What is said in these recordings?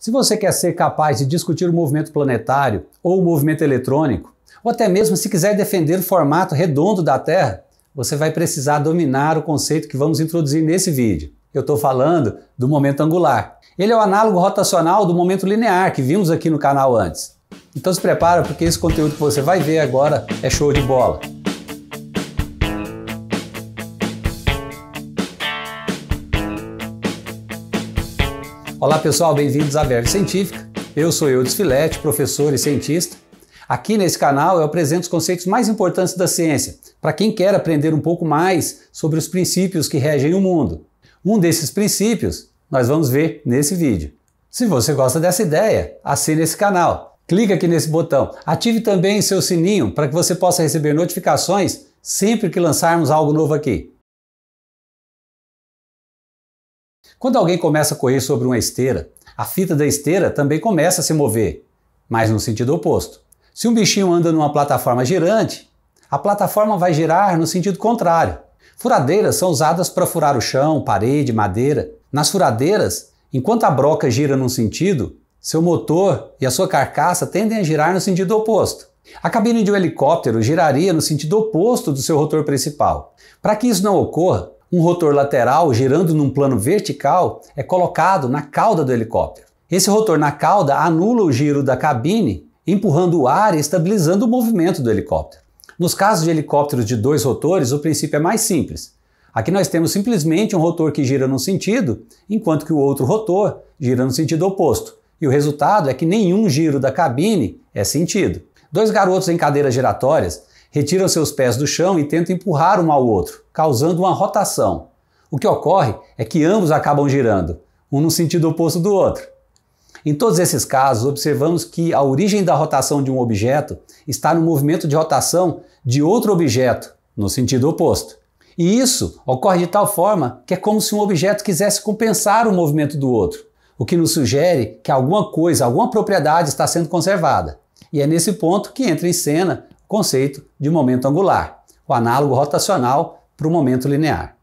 Se você quer ser capaz de discutir o movimento planetário ou o movimento eletrônico, ou até mesmo se quiser defender o formato redondo da Terra, você vai precisar dominar o conceito que vamos introduzir nesse vídeo. Eu estou falando do momento angular. Ele é o análogo rotacional do momento linear que vimos aqui no canal antes. Então se prepara porque esse conteúdo que você vai ver agora é show de bola. Olá pessoal, bem-vindos à Verve Científica. Eu sou Eudes Filete, professor e cientista. Aqui nesse canal eu apresento os conceitos mais importantes da ciência, para quem quer aprender um pouco mais sobre os princípios que regem o mundo. Um desses princípios nós vamos ver nesse vídeo. Se você gosta dessa ideia, assine esse canal. Clique aqui nesse botão. Ative também seu sininho para que você possa receber notificações sempre que lançarmos algo novo aqui. Quando alguém começa a correr sobre uma esteira, a fita da esteira também começa a se mover, mas no sentido oposto. Se um bichinho anda numa plataforma girante, a plataforma vai girar no sentido contrário. Furadeiras são usadas para furar o chão, parede, madeira. Nas furadeiras, enquanto a broca gira num sentido, seu motor e a sua carcaça tendem a girar no sentido oposto. A cabine de um helicóptero giraria no sentido oposto do seu rotor principal. Para que isso não ocorra, um rotor lateral girando num plano vertical é colocado na cauda do helicóptero. Esse rotor na cauda anula o giro da cabine, empurrando o ar e estabilizando o movimento do helicóptero. Nos casos de helicópteros de dois rotores, o princípio é mais simples. Aqui nós temos simplesmente um rotor que gira num sentido, enquanto que o outro rotor gira no sentido oposto. E o resultado é que nenhum giro da cabine é sentido. Dois garotos em cadeiras giratórias retiram seus pés do chão e tentam empurrar um ao outro causando uma rotação. O que ocorre é que ambos acabam girando, um no sentido oposto do outro. Em todos esses casos, observamos que a origem da rotação de um objeto está no movimento de rotação de outro objeto, no sentido oposto. E isso ocorre de tal forma que é como se um objeto quisesse compensar o movimento do outro, o que nos sugere que alguma coisa, alguma propriedade está sendo conservada. E é nesse ponto que entra em cena o conceito de momento angular, o análogo rotacional para o momento linear.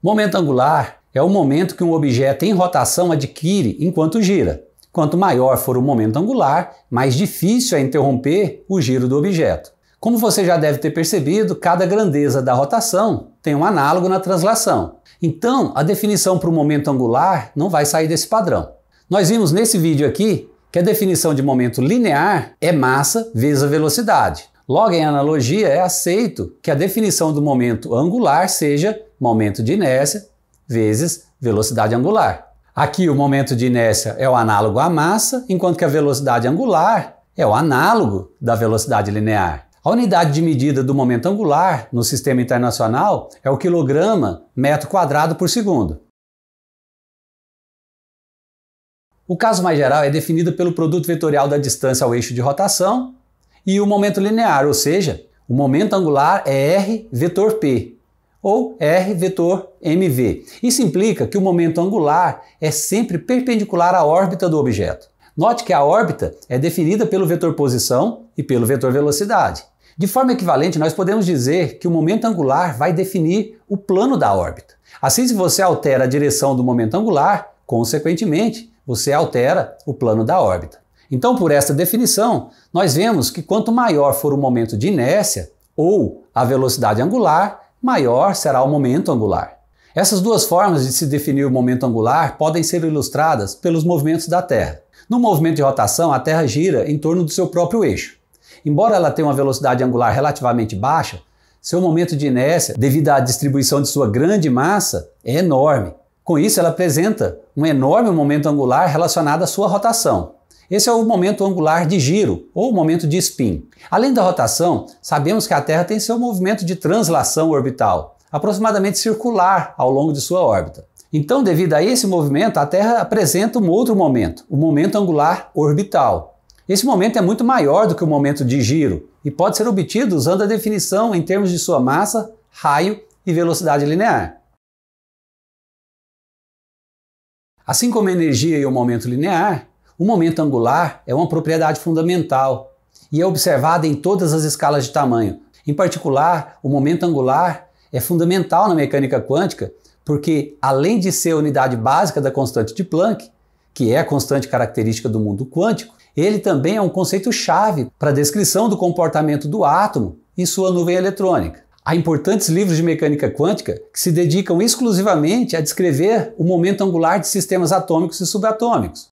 Momento angular é o momento que um objeto em rotação adquire enquanto gira. Quanto maior for o momento angular, mais difícil é interromper o giro do objeto. Como você já deve ter percebido, cada grandeza da rotação tem um análogo na translação. Então, a definição para o momento angular não vai sair desse padrão. Nós vimos nesse vídeo aqui que a definição de momento linear é massa vezes a velocidade. Logo, em analogia, é aceito que a definição do momento angular seja momento de inércia vezes velocidade angular. Aqui, o momento de inércia é o análogo à massa, enquanto que a velocidade angular é o análogo da velocidade linear. A unidade de medida do momento angular no sistema internacional é o quilograma metro quadrado por segundo. O caso mais geral é definido pelo produto vetorial da distância ao eixo de rotação e o momento linear, ou seja, o momento angular é r vetor p ou r vetor mv. Isso implica que o momento angular é sempre perpendicular à órbita do objeto. Note que a órbita é definida pelo vetor posição e pelo vetor velocidade. De forma equivalente, nós podemos dizer que o momento angular vai definir o plano da órbita. Assim, se você altera a direção do momento angular, consequentemente, você altera o plano da órbita. Então, por esta definição, nós vemos que quanto maior for o momento de inércia ou a velocidade angular, maior será o momento angular. Essas duas formas de se definir o momento angular podem ser ilustradas pelos movimentos da Terra. No movimento de rotação, a Terra gira em torno do seu próprio eixo. Embora ela tenha uma velocidade angular relativamente baixa, seu momento de inércia, devido à distribuição de sua grande massa, é enorme. Com isso, ela apresenta um enorme momento angular relacionado à sua rotação. Esse é o momento angular de giro, ou momento de spin. Além da rotação, sabemos que a Terra tem seu movimento de translação orbital, aproximadamente circular ao longo de sua órbita. Então, devido a esse movimento, a Terra apresenta um outro momento, o momento angular orbital. Esse momento é muito maior do que o momento de giro e pode ser obtido usando a definição em termos de sua massa, raio e velocidade linear. Assim como a energia e o momento linear, o momento angular é uma propriedade fundamental e é observada em todas as escalas de tamanho. Em particular, o momento angular é fundamental na mecânica quântica porque, além de ser a unidade básica da constante de Planck, que é a constante característica do mundo quântico, ele também é um conceito-chave para a descrição do comportamento do átomo em sua nuvem eletrônica. Há importantes livros de mecânica quântica que se dedicam exclusivamente a descrever o momento angular de sistemas atômicos e subatômicos.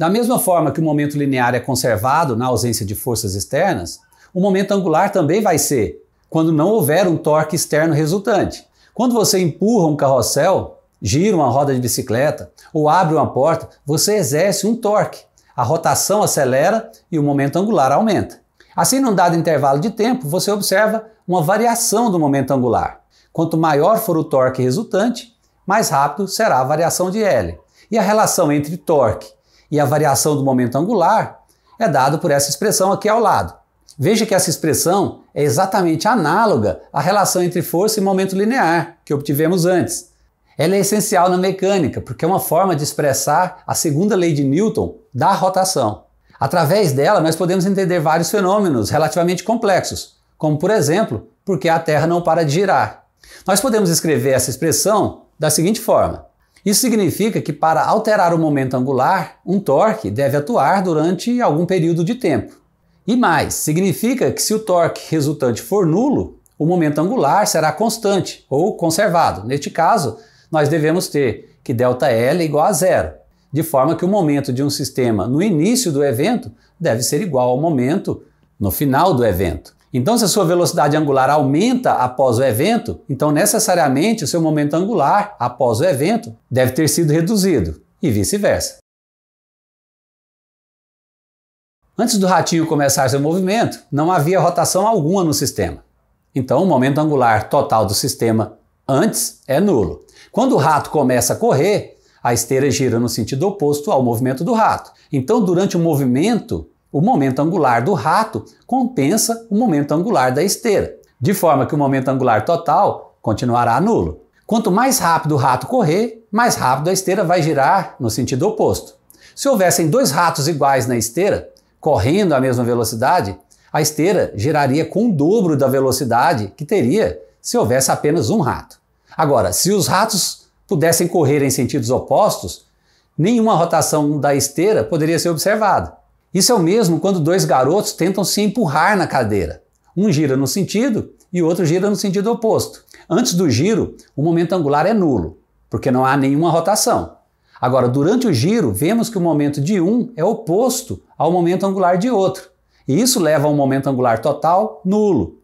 Da mesma forma que o momento linear é conservado na ausência de forças externas, o momento angular também vai ser, quando não houver um torque externo resultante. Quando você empurra um carrossel, gira uma roda de bicicleta ou abre uma porta, você exerce um torque. A rotação acelera e o momento angular aumenta. Assim, num dado intervalo de tempo, você observa uma variação do momento angular. Quanto maior for o torque resultante, mais rápido será a variação de L. E a relação entre torque e a variação do momento angular é dado por essa expressão aqui ao lado. Veja que essa expressão é exatamente análoga à relação entre força e momento linear que obtivemos antes. Ela é essencial na mecânica, porque é uma forma de expressar a segunda lei de Newton da rotação. Através dela, nós podemos entender vários fenômenos relativamente complexos, como, por exemplo, por que a Terra não para de girar. Nós podemos escrever essa expressão da seguinte forma: isso significa que para alterar o momento angular, um torque deve atuar durante algum período de tempo. E mais, significa que se o torque resultante for nulo, o momento angular será constante ou conservado. Neste caso, nós devemos ter que ΔL é igual a zero, de forma que o momento de um sistema no início do evento deve ser igual ao momento no final do evento. Então, se a sua velocidade angular aumenta após o evento, então necessariamente o seu momento angular após o evento deve ter sido reduzido, e vice-versa. Antes do ratinho começar seu movimento, não havia rotação alguma no sistema. Então, o momento angular total do sistema antes é nulo. Quando o rato começa a correr, a esteira gira no sentido oposto ao movimento do rato. Então, durante o movimento, o momento angular do rato compensa o momento angular da esteira, de forma que o momento angular total continuará nulo. Quanto mais rápido o rato correr, mais rápido a esteira vai girar no sentido oposto. Se houvessem dois ratos iguais na esteira, correndo à mesma velocidade, a esteira giraria com o dobro da velocidade que teria se houvesse apenas um rato. Agora, se os ratos pudessem correr em sentidos opostos, nenhuma rotação da esteira poderia ser observada. Isso é o mesmo quando dois garotos tentam se empurrar na cadeira. Um gira no sentido e o outro gira no sentido oposto. Antes do giro, o momento angular é nulo, porque não há nenhuma rotação. Agora, durante o giro, vemos que o momento de um é oposto ao momento angular de outro, e isso leva a um momento angular total nulo.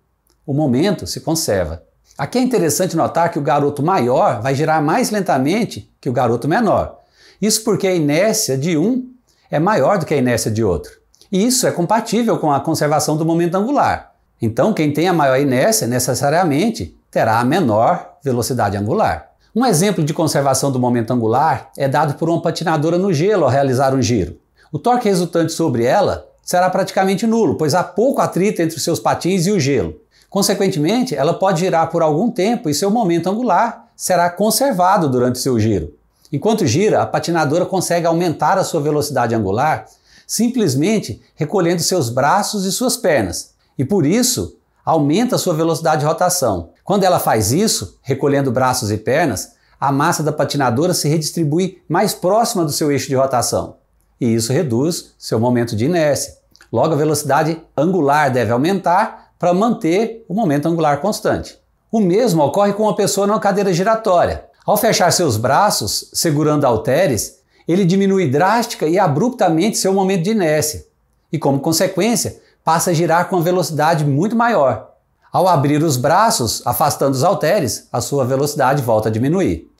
O momento se conserva. Aqui é interessante notar que o garoto maior vai girar mais lentamente que o garoto menor. Isso porque a inércia de um é maior do que a inércia de outro. E isso é compatível com a conservação do momento angular. Então, quem tem a maior inércia, necessariamente, terá a menor velocidade angular. Um exemplo de conservação do momento angular é dado por uma patinadora no gelo ao realizar um giro. O torque resultante sobre ela será praticamente nulo, pois há pouco atrito entre seus patins e o gelo. Consequentemente, ela pode girar por algum tempo e seu momento angular será conservado durante seu giro. Enquanto gira, a patinadora consegue aumentar a sua velocidade angular simplesmente recolhendo seus braços e suas pernas, e por isso aumenta a sua velocidade de rotação. Quando ela faz isso, recolhendo braços e pernas, a massa da patinadora se redistribui mais próxima do seu eixo de rotação, e isso reduz seu momento de inércia. Logo, a velocidade angular deve aumentar para manter o momento angular constante. O mesmo ocorre com uma pessoa numa cadeira giratória. Ao fechar seus braços, segurando halteres, ele diminui drástica e abruptamente seu momento de inércia e, como consequência, passa a girar com uma velocidade muito maior. Ao abrir os braços, afastando os halteres, a sua velocidade volta a diminuir.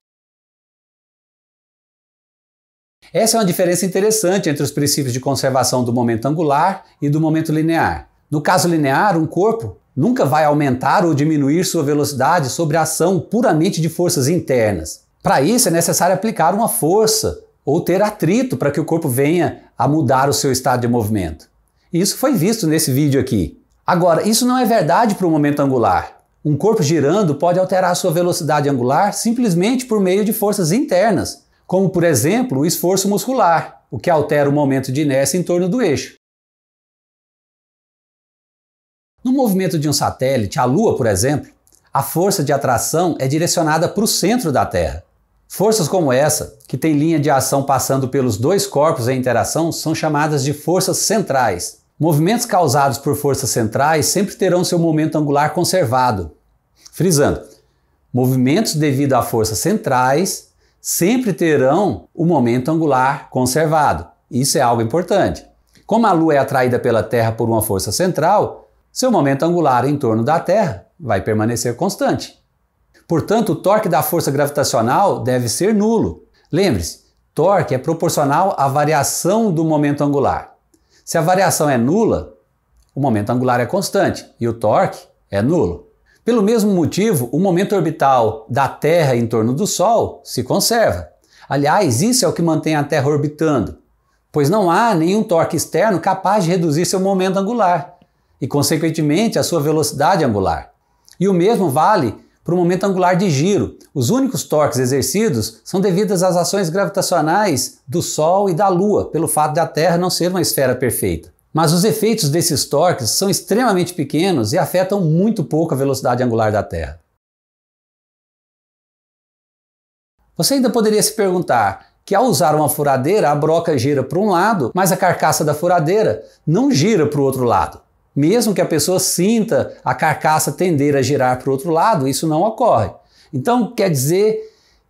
Essa é uma diferença interessante entre os princípios de conservação do momento angular e do momento linear. No caso linear, um corpo nunca vai aumentar ou diminuir sua velocidade sobre a ação puramente de forças internas. Para isso é necessário aplicar uma força ou ter atrito para que o corpo venha a mudar o seu estado de movimento. Isso foi visto nesse vídeo aqui. Agora, isso não é verdade para o momento angular. Um corpo girando pode alterar sua velocidade angular simplesmente por meio de forças internas, como por exemplo o esforço muscular, o que altera o momento de inércia em torno do eixo. No movimento de um satélite, a Lua, por exemplo, a força de atração é direcionada para o centro da Terra. Forças como essa, que tem linha de ação passando pelos dois corpos em interação, são chamadas de forças centrais. Movimentos causados por forças centrais sempre terão seu momento angular conservado. Frisando, movimentos devido a forças centrais sempre terão o momento angular conservado. Isso é algo importante. Como a Lua é atraída pela Terra por uma força central, seu momento angular em torno da Terra vai permanecer constante. Portanto, o torque da força gravitacional deve ser nulo. Lembre-se, torque é proporcional à variação do momento angular. Se a variação é nula, o momento angular é constante e o torque é nulo. Pelo mesmo motivo, o momento orbital da Terra em torno do Sol se conserva. Aliás, isso é o que mantém a Terra orbitando, pois não há nenhum torque externo capaz de reduzir seu momento angular e, consequentemente, a sua velocidade angular. E o mesmo vale para o momento angular de giro. Os únicos torques exercidos são devidos às ações gravitacionais do Sol e da Lua, pelo fato da Terra não ser uma esfera perfeita. Mas os efeitos desses torques são extremamente pequenos e afetam muito pouco a velocidade angular da Terra. Você ainda poderia se perguntar que ao usar uma furadeira, a broca gira para um lado, mas a carcaça da furadeira não gira para o outro lado mesmo que a pessoa sinta a carcaça tender a girar para o outro lado, isso não ocorre. Então, quer dizer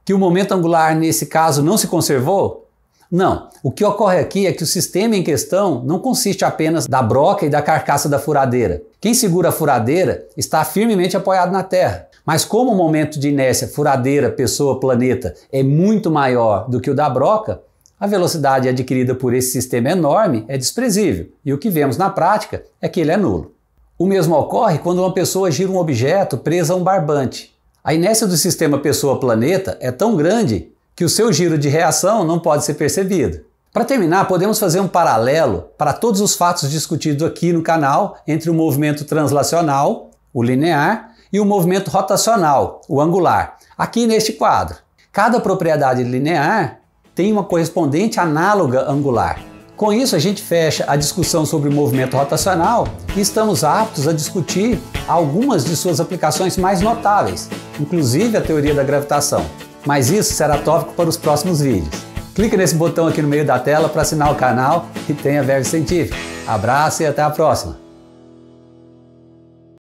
que o momento angular nesse caso não se conservou? Não. O que ocorre aqui é que o sistema em questão não consiste apenas da broca e da carcaça da furadeira. Quem segura a furadeira está firmemente apoiado na terra. Mas como o momento de inércia furadeira, pessoa, planeta é muito maior do que o da broca, a velocidade adquirida por esse sistema enorme é desprezível, e o que vemos na prática é que ele é nulo. O mesmo ocorre quando uma pessoa gira um objeto preso a um barbante. A inércia do sistema pessoa-planeta é tão grande que o seu giro de reação não pode ser percebido. Para terminar, podemos fazer um paralelo para todos os fatos discutidos aqui no canal entre o movimento translacional, o linear, e o movimento rotacional, o angular, aqui neste quadro. Cada propriedade linear tem uma correspondente análoga angular. Com isso, a gente fecha a discussão sobre o movimento rotacional e estamos aptos a discutir algumas de suas aplicações mais notáveis, inclusive a teoria da gravitação. Mas isso será tópico para os próximos vídeos. Clique nesse botão aqui no meio da tela para assinar o canal e tenha Verde científica. Abraço e até a próxima!